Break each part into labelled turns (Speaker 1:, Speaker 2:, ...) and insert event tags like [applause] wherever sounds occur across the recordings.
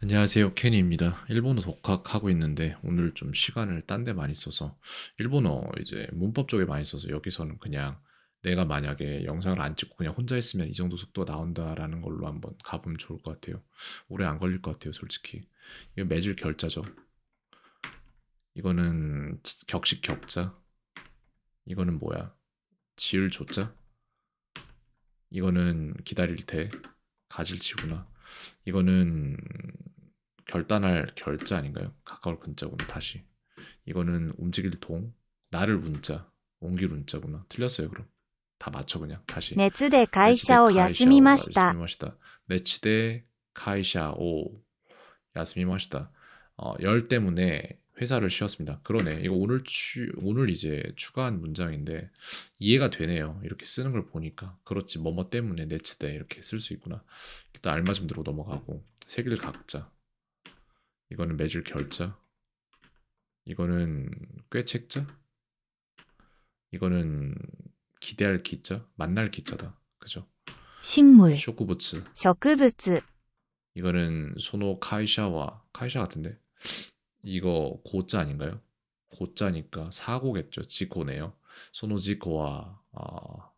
Speaker 1: 안녕하세요 케니입니다 일본어 독학하고 있는데 오늘 좀 시간을 딴 데 많이 써서 일본어 이제 문법 쪽에 많이 써서 여기서는 그냥 내가 만약에 영상을 안 찍고 그냥 혼자 있으면이 정도 속도 가 나온다라는 걸로 한번 가보면 좋을 것 같아요 오래 안 걸릴 것 같아요 솔직히 이거 매질 결자죠 이거는 격식 격자 이거는 뭐야 지을 조자 이거는 기다릴 때 가질치구나 이거는 결단할 결자 아닌가요? 가까울 근자구나 다시. 이거는 움직일 동, 나를 운자, 옮길 운자구나. 틀렸어요 그럼. 다 맞춰 그냥 다시. 네츠데 가이샤오 야스미마시다. 네츠데 가이샤오 야스미마시다. 어, 열 때문에 회사를 쉬었습니다. 그러네. 이거 오늘 추, 오늘 이제 추가한 문장인데 이해가 되네요. 이렇게 쓰는 걸 보니까 그렇지 뭐뭐 때문에 내치대 이렇게 쓸 수 있구나. 일단 알맞음으로 넘어가고 세길 각자 이거는 매질 결자 이거는 꾀책자 이거는 기대할 기자 만날 기자다 그죠? 식물 쇼크부츠
Speaker 2: 쇼크부츠
Speaker 1: 이거는 소노 카이샤와 카이샤 같은데 이거 고자 아닌가요? 고자니까 사고겠죠. 지코네요. 소노지코와 아,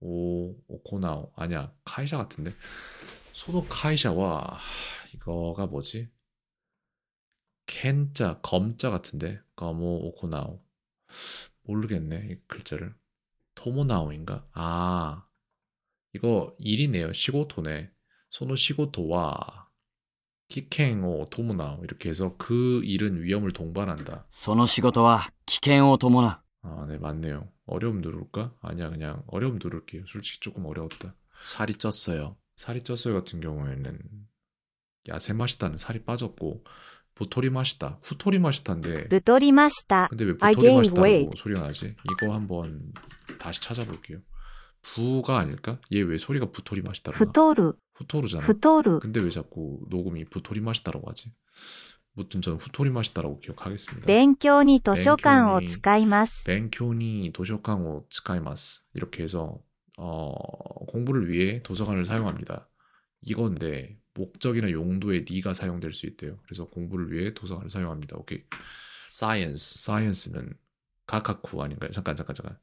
Speaker 1: 오 오코나오 아니야 카이샤 같은데 소노 카이샤와 이거가 뭐지? 켄자 검자 같은데 검오 오코나오 모르겠네 이 글자를 토모나오인가? 아 이거 일이네요 시고토네 소노 시고토와 키행오 도모나 이렇게 해서 그 일은 위험을 동반한다. その仕事は危険を伴う. 아, 네, 맞네요. 어려움 누를까? 아니야, 그냥 어려움 누를게요. 솔직히 조금 어려웠다. 살이 쪘어요. 살이 쪘어요 같은 경우에는 야세 맛있다는 살이 빠졌고 보토리 맛있다, 후토리 맛있다인데.
Speaker 2: 루토리 맛있다. 근데 왜 보토리 맛있다고
Speaker 1: 소리가 나지? 이거 한번 다시 찾아볼게요. 부가 아닐까? 얘 왜 소리가 부토리 맛있다고? 부토르.
Speaker 2: 후토르잖아. 후토르.
Speaker 1: 근데 왜 자꾸 녹음이 부토리 맛있다라고 하지? 무튼 저는 후토리 맛있다라고 기억하겠습니다.
Speaker 2: 勉強니 도서관을
Speaker 1: 使います.勉強니 도서관을 使います. 이렇게 해서 어, 공부를 위해 도서관을 사용합니다. 이건데 목적이나 용도에 네가 사용될 수 있대요. 그래서 공부를 위해 도서관을 사용합니다. 오케이. science. s c i e 는카카쿠 아닌가요? 잠깐 잠깐 잠깐.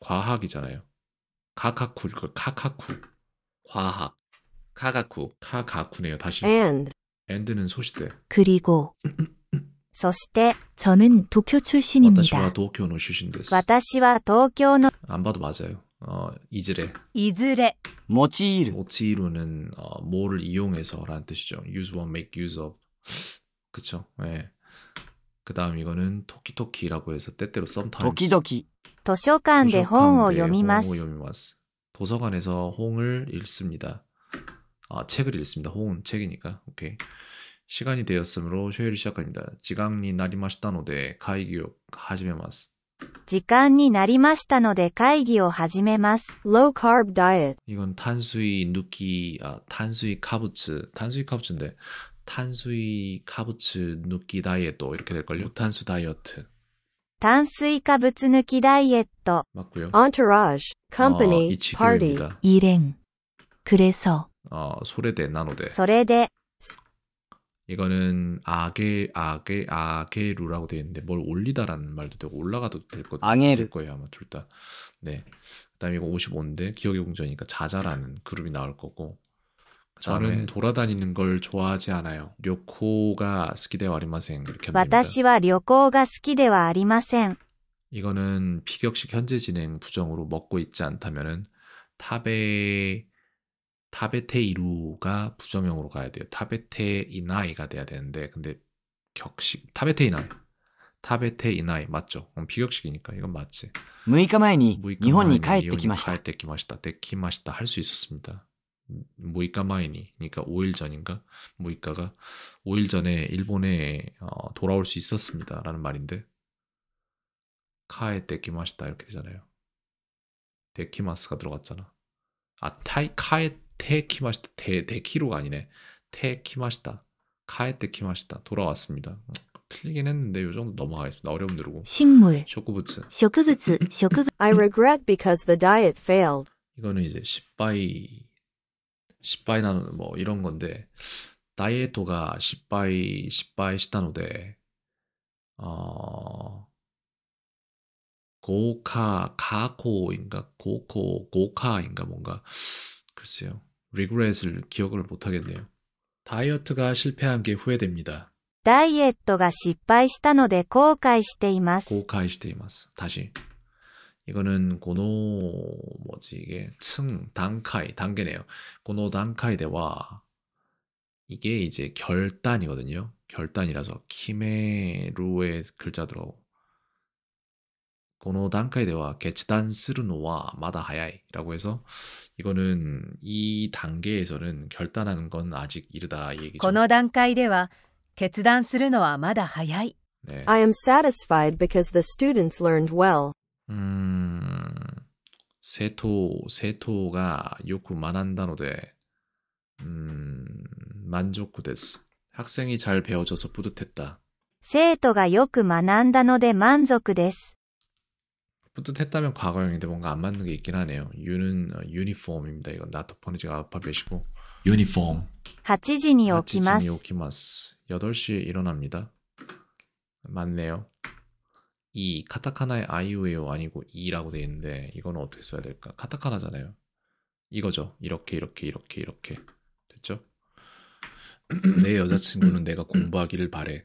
Speaker 1: 과학이잖아요. 카카쿠일 걸. 카카쿠 과학. 카가쿠, 카가쿠네요. 다시. and and는 소시대.
Speaker 2: 그리고 そして、 [laughs] 저는 도쿄
Speaker 1: 출신입니다. 와타시와 도쿄노 출신です.
Speaker 2: 私は東京の안
Speaker 1: 봐도 맞아요. 어, 이즈레. いずれ用いる 오치이루는 어, 뭐를 이용해서라는 뜻이죠. use one, make use of. 그쵸? 예. 그다음 이거는 토키토키라고 해서 때때로 sometimes.
Speaker 2: 時々図書館で本を読みます。
Speaker 1: 도서관에서 홍을 읽습니다. 아, 책을 읽습니다. 혹은 책이니까. 오케이. 시간이 되었으므로 쇼회를 시작합니다. 지강이 나리마시타노데 가이기요 하지메마스.
Speaker 2: 時間になりましたので会議を始めます. Low carb diet.
Speaker 1: 이건 탄수이 누끼 아 탄수이 카부츠 탄수이 카부츠인데 탄수이 카부츠 누끼 다이어트 이렇게 될 걸요. 탄수 다이어트.
Speaker 2: 탄수이 카부츠 누끼 다이어트. 맞고요. Entourage, company, 어, party. 일행. 그래서
Speaker 1: 어, 소레데 나노데. 소레데. 이거는 아게 아게 아게루라고 되어 있는데 뭘 올리다라는 말도 되고 올라가도 될 것, 될 거예요 아마 둘 다. 네. 그다음에 이거 55인데 기억의 공전이니까 자자라는 그룹이 나올 거고. 저는 다음 돌아다니는 걸 좋아하지 않아요. 료코가 스키데와 아리마센 이렇게 합니다.
Speaker 2: 私は 료코가 스키데와 아리마센.
Speaker 1: 이거는 비격식 현재 진행 부정으로 먹고 있지 않다면은 탑에 타베테이루가 부정형으로 가야 돼요. 타베테이나이가 돼야 되는데 근데 격식 타베테이나 이 타베테이나이 맞죠? 그럼 비격식이니까 이건 맞지. 6日前に 일본에 帰ってきました.帰ってきました. 할수 있었습니다. 6日前に 음, 그러니까 5일 전인가? 6日가 5일 전에 일본에 어, 돌아올 수 있었습니다라는 말인데 카에테키마시다 이렇게 되잖아요. 데키마스가 들어갔잖아. 아 타이 카에 테키마시타 테 데키로가 아니네 테키마시타 카에테 키마시타 돌아왔습니다. 어, 틀리긴 했는데 요 정도 넘어가겠습니다. 어려움 누르고 식물 쇼크부츠
Speaker 2: 쇼크부츠 [laughs] 쇼크부 I regret because the diet failed.
Speaker 1: 이거는 이제 10바이 10바이 나는뭐 이런 건데 다이어트가 10바이 10바이 시타노데 어 고카 가코인가 고코 고카인가 뭔가 글쎄요. regret을 기억을 못하겠네요. 다이어트가 실패한 게 후회됩니다.
Speaker 2: 다이어트가 실패敗したので後悔してい마す
Speaker 1: 고카이시테이마스. 다시. 이거는 고노 뭐지 이게 층 단카이 단계네요. 고노 단카이대와 이게 이제 결단이거든요. 결단이라서 키메루의 글자 들어 고노 단카이대와 개치단 스르노와 마다 하야이라고 해서 이거는 이 단계에서는 결단하는 건 아직 이르다 이 얘기죠. 고노
Speaker 2: 단카이대와 개치단 스르노와 마다 하야이.
Speaker 1: 네. I am satisfied because the students learned well. 음. 세토 세토가 요구 만한다노데 음, 만족です. 학생이 잘 배워져서 뿌듯했다.
Speaker 2: 生徒がよく学んだので満足です。
Speaker 1: 뿌듯했다면 과거형인데 뭔가 안 맞는 게 있긴 하네요. 유는 유니폼입니다. 어, 이건 나토 포니지가 알파벳이고 유니폼.
Speaker 2: 하치진이 오키마스.
Speaker 1: 이마스 8시에 일어납니다. 맞네요. 이 카타카나의 아이오에요 아니고 이라고 돼 있는데 이건 어떻게 써야 될까? 카타카나잖아요. 이거죠. 이렇게 이렇게 이렇게 이렇게 됐죠? [clears throat] 내 여자친구는 내가 공부하기를 바래.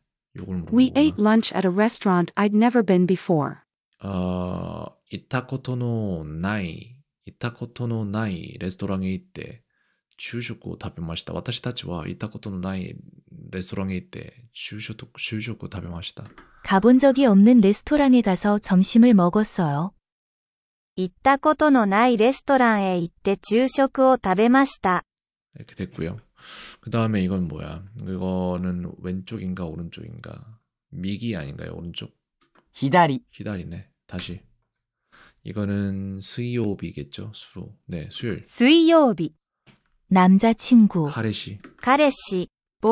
Speaker 1: We
Speaker 2: ate lunch at a restaurant I'd never been before.
Speaker 1: あ行ったことのない、行ったことのないレストランへ行って、昼食を食べました。私たちは行ったことのないレストランへ行って、昼食昼食を食べました。
Speaker 2: 가본적이없는레스토랑에가서점심을먹었어요行ったことのないレストランへ行って昼食を食べました。
Speaker 1: 이됐고요그 다음에 이건 뭐야? 이거는 왼쪽인가 오른쪽인가? 미기 아닌가요? 오른쪽? 히다리. 히다리네. 다시. 이거는 수요비겠죠? 수. 네, 수요일.
Speaker 2: 수요비.
Speaker 1: 남자친구. 가레시.
Speaker 2: 가레시. 뭐.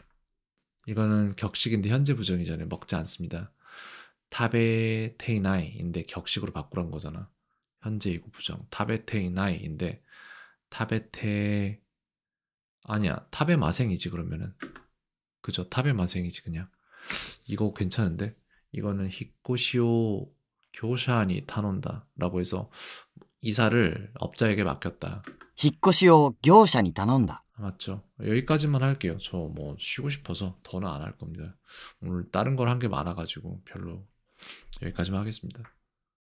Speaker 1: 이거는 격식인데 현재 부정이잖아요. 먹지 않습니다. 타베테이나이인데 격식으로 바꾸란 거잖아. 현재이고 부정. 타베테이나이인데 타베테 아니야 탑의 마생이지 그러면은 그죠 탑의 마생이지 그냥 이거 괜찮은데 이거는 히코시오 교샤니 타논다 라고 해서 이사를 업자에게 맡겼다 히코시오 교샤니 타논다 맞죠 여기까지만 할게요 저 뭐 쉬고 싶어서 더는 안 할 겁니다 오늘 다른 걸 한 게 많아가지고 별로 여기까지만 하겠습니다